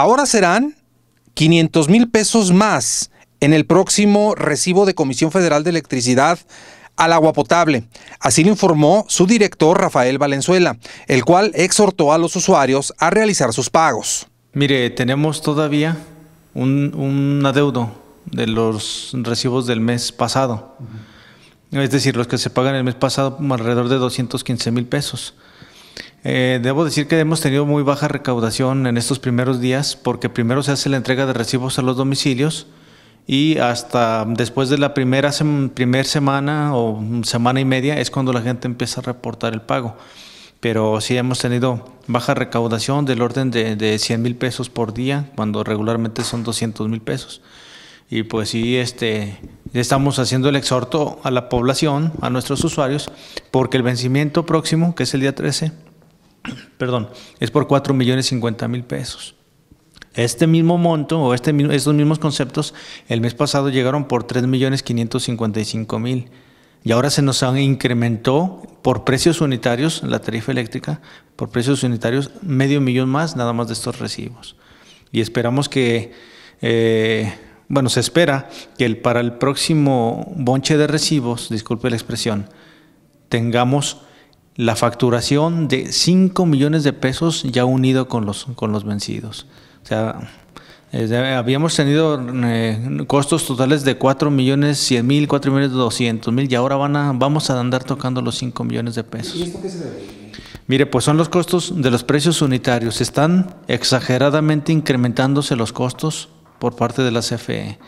Ahora serán 500 mil pesos más en el próximo recibo de Comisión Federal de Electricidad al agua potable. Así lo informó su director Rafael Valenzuela, el cual exhortó a los usuarios a realizar sus pagos. Mire, tenemos todavía un, adeudo de los recibos del mes pasado. Es decir, los que se pagan el mes pasado alrededor de 215 mil pesos. Eh, debo decir que hemos tenido muy baja recaudación en estos primeros días porque primero se hace la entrega de recibos a los domicilios y hasta después de la primera semana o semana y media es cuando la gente empieza a reportar el pago. Pero sí hemos tenido baja recaudación del orden de, 100 mil pesos por día cuando regularmente son 200 mil pesos. Y pues sí, este, estamos haciendo el exhorto a la población, a nuestros usuarios, porque el vencimiento próximo, que es el día 13, perdón, es por 4 millones 50 mil pesos. Este mismo monto o este estos mismos conceptos el mes pasado llegaron por 3 millones 555 mil y ahora se nos han incrementó por precios unitarios la tarifa eléctrica, por precios unitarios medio millón más nada más de estos recibos. Y esperamos que, eh, bueno, se espera que para el próximo bonche de recibos, disculpe la expresión, tengamos la facturación de 5 millones de pesos ya unido con los, con los vencidos. O sea, eh, habíamos tenido eh, costos totales de 4 millones 100 mil, 4 millones 200 mil y ahora van a, vamos a andar tocando los 5 millones de pesos. ¿Y esto qué Mire, pues son los costos de los precios unitarios. Están exageradamente incrementándose los costos por parte de la CFE.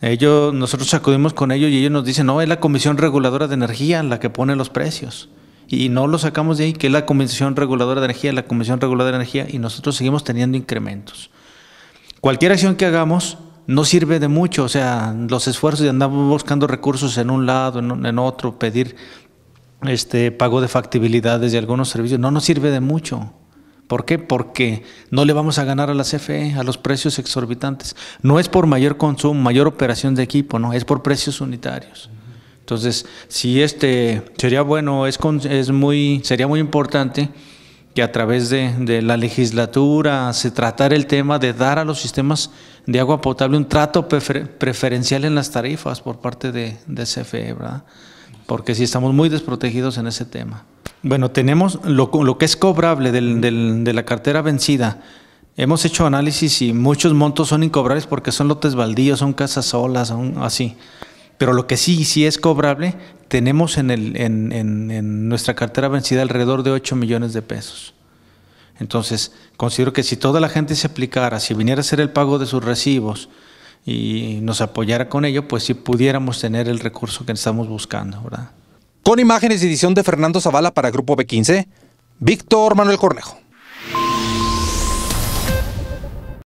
Ellos, nosotros acudimos con ellos y ellos nos dicen, no, es la Comisión Reguladora de Energía la que pone los precios y no lo sacamos de ahí, que es la Comisión Reguladora de Energía, la Comisión Reguladora de Energía, y nosotros seguimos teniendo incrementos. Cualquier acción que hagamos no sirve de mucho, o sea, los esfuerzos de andar buscando recursos en un lado, en, otro, pedir este pago de factibilidades de algunos servicios, no nos sirve de mucho. ¿Por qué? Porque no le vamos a ganar a la CFE, a los precios exorbitantes. No es por mayor consumo, mayor operación de equipo, no, es por precios unitarios. Entonces, si este, sería bueno, es, muy, sería muy importante que a través de, la legislatura se tratara el tema de dar a los sistemas de agua potable un trato preferencial en las tarifas por parte de, de CFE, ¿verdad? Porque sí estamos muy desprotegidos en ese tema. Bueno, tenemos lo, que es cobrable de la cartera vencida. Hemos hecho análisis y muchos montos son incobrables porque son lotes baldíos, son casas solas, son así. Pero lo que sí, sí es cobrable, tenemos en, en, nuestra cartera vencida alrededor de 8 millones de pesos. Entonces, considero que si toda la gente se aplicara, si viniera a hacer el pago de sus recibos y nos apoyara con ello, pues sí pudiéramos tener el recurso que estamos buscando. ¿verdad? Con imágenes y edición de Fernando Zavala para Grupo B15, Víctor Manuel Cornejo.